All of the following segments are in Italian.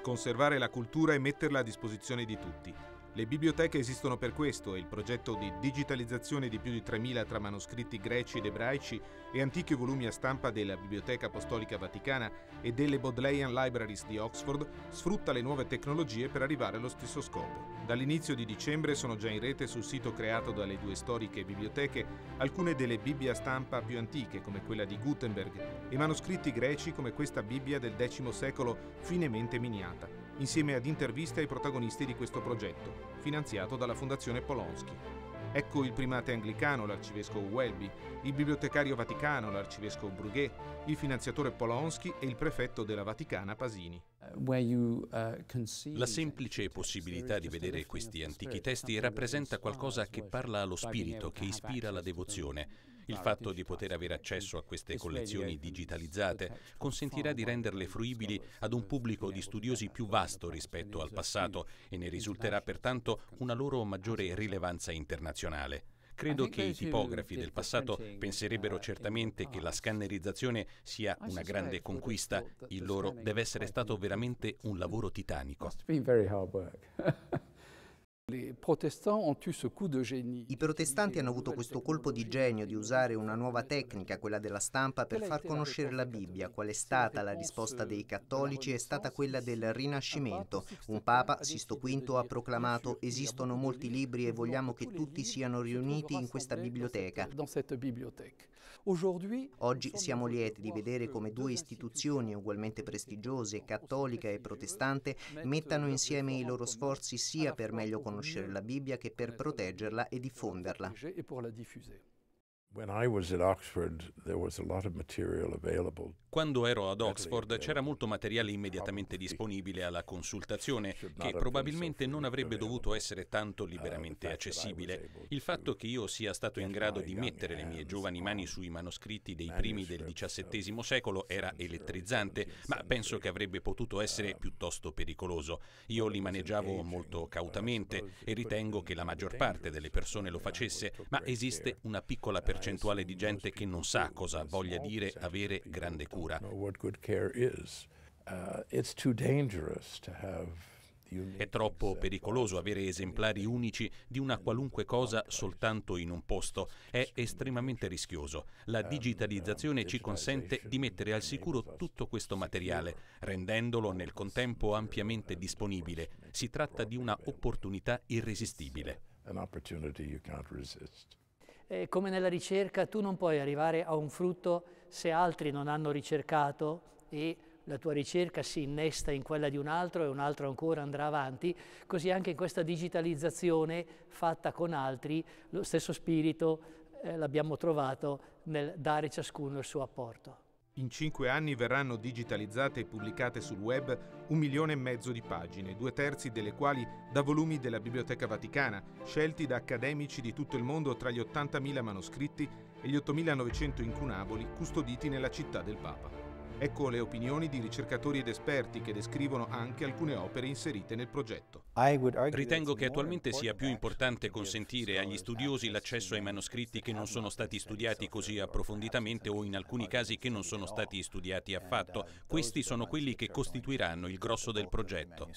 conservare la cultura e metterla a disposizione di tutti. Le biblioteche esistono per questo e il progetto di digitalizzazione di più di 3.000 tra manoscritti greci ed ebraici e antichi volumi a stampa della Biblioteca Apostolica Vaticana e delle Bodleian Libraries di Oxford sfrutta le nuove tecnologie per arrivare allo stesso scopo. Dall'inizio di dicembre sono già in rete sul sito creato dalle due storiche biblioteche alcune delle Bibbie a stampa più antiche come quella di Gutenberg e manoscritti greci come questa Bibbia del X secolo finemente miniata insieme ad interviste ai protagonisti di questo progetto, finanziato dalla Fondazione Polonsky. Ecco il primate anglicano, l'arcivescovo Welby, il bibliotecario vaticano, l'arcivescovo Brughet, il finanziatore Polonsky e il prefetto della Vaticana Pasini. Uh, uh, la semplice possibilità di vedere questi antichi testi rappresenta qualcosa che parla allo spirito, che ispira la devozione. Il fatto di poter avere accesso a queste collezioni digitalizzate consentirà di renderle fruibili ad un pubblico di studiosi più vasto rispetto al passato e ne risulterà pertanto una loro maggiore rilevanza internazionale. Credo che i tipografi del passato penserebbero certamente che la scannerizzazione sia una grande conquista, il loro deve essere stato veramente un lavoro titanico. I protestanti hanno avuto questo colpo di genio di usare una nuova tecnica, quella della stampa, per far conoscere la Bibbia. Qual è stata la risposta dei cattolici? È stata quella del Rinascimento. Un Papa, Sisto V, ha proclamato esistono molti libri e vogliamo che tutti siano riuniti in questa biblioteca. Oggi siamo lieti di vedere come due istituzioni ugualmente prestigiose, cattolica e protestante, mettano insieme i loro sforzi sia per meglio conoscere conoscere la Bibbia che per ecco, proteggerla e diffonderla. Quando ero ad Oxford c'era molto materiale immediatamente disponibile alla consultazione che probabilmente non avrebbe dovuto essere tanto liberamente accessibile. Il fatto che io sia stato in grado di mettere le mie giovani mani sui manoscritti dei primi del XVII secolo era elettrizzante, ma penso che avrebbe potuto essere uh, piuttosto pericoloso. Io li maneggiavo molto uh, cautamente e ritengo che la maggior parte delle persone lo facesse, ma esiste una piccola percentuale percentuale di gente che non sa cosa voglia dire avere grande cura. Uh, È troppo pericoloso avere esemplari unici di una qualunque cosa soltanto in un posto. È estremamente rischioso. La digitalizzazione um, ci consente di mettere al sicuro tutto questo materiale, rendendolo nel contempo ampiamente disponibile. Si tratta di una opportunità uh, irresistibile. An opportunity you can't resist eh, come nella ricerca tu non puoi arrivare a un frutto se altri non hanno ricercato e la tua ricerca si innesta in quella di un altro e un altro ancora andrà avanti, così anche in questa digitalizzazione fatta con altri, lo stesso spirito eh, l'abbiamo trovato nel dare ciascuno il suo apporto. In cinque anni verranno digitalizzate e pubblicate sul web un milione e mezzo di pagine, due terzi delle quali da volumi della Biblioteca Vaticana, scelti da accademici di tutto il mondo tra gli 80.000 manoscritti e gli 8.900 incunaboli custoditi nella città del Papa. Ecco le opinioni di ricercatori ed esperti che descrivono anche alcune opere inserite nel progetto. Ritengo che attualmente sia più importante consentire agli studiosi l'accesso ai manoscritti che non sono stati studiati così approfonditamente o in alcuni casi che non sono stati studiati affatto. Questi sono quelli che costituiranno il grosso del progetto.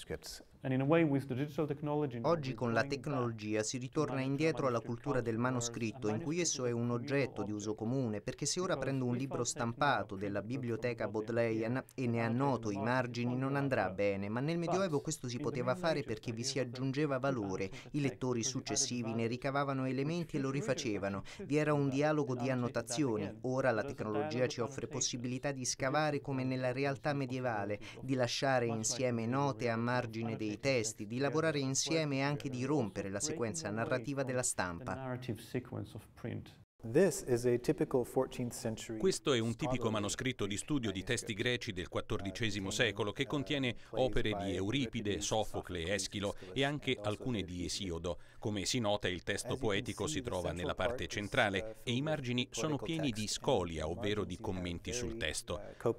Oggi con la tecnologia si ritorna indietro alla cultura del manoscritto, in cui esso è un oggetto di uso comune, perché se ora prendo un libro stampato della biblioteca Bodleian e ne annoto i margini non andrà bene, ma nel Medioevo questo si poteva fare perché vi si aggiungeva valore, i lettori successivi ne ricavavano elementi e lo rifacevano, vi era un dialogo di annotazioni, ora la tecnologia ci offre possibilità di scavare come nella realtà medievale, di lasciare insieme note a margine dei i testi, di lavorare insieme e anche di rompere la sequenza narrativa della stampa. Questo è un tipico manoscritto di studio di testi greci del XIV secolo che contiene opere di Euripide, Sofocle, Eschilo e anche alcune di Esiodo. Come si nota il testo poetico si trova nella parte centrale uh, e i margini sono pieni di scolia, ovvero di commenti sul testo. Uh,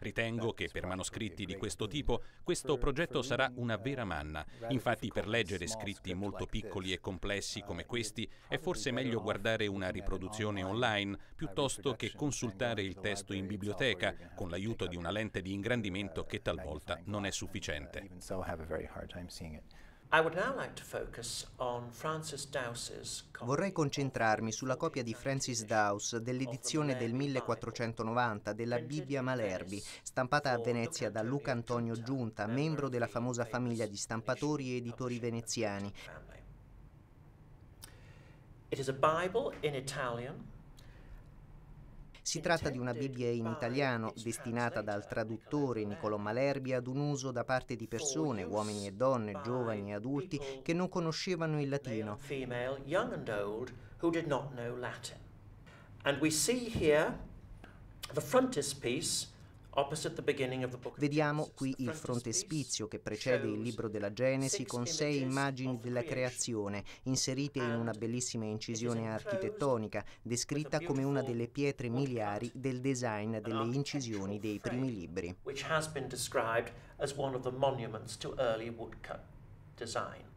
Ritengo che per manoscritti di questo tipo questo progetto sarà uh, una vera manna. Infatti per leggere scritti molto piccoli e complessi uh, come questi è forse meglio guardare una riproduzione online piuttosto che consultare il testo in biblioteca con l'aiuto di una lente di ingrandimento uh, che talvolta non è sufficiente. Vorrei concentrarmi sulla copia di Francis Dowes dell'edizione del 1490 della Bibbia Malerbi, stampata a Venezia da Luca Antonio Giunta, membro della famosa famiglia di stampatori e editori veneziani. It is a Bible in Italian si tratta di una Bibbia in italiano destinata dal traduttore Niccolò Malerbi ad un uso da parte di persone, uomini e donne, giovani e adulti, che non conoscevano il latino. E vediamo qui il the frontispiece Vediamo qui il frontespizio che precede il libro della Genesi con sei immagini della creazione, inserite in una bellissima incisione architettonica, descritta come una delle pietre miliari del design delle incisioni dei primi libri. Which has been described as one of the monuments to early woodcut design.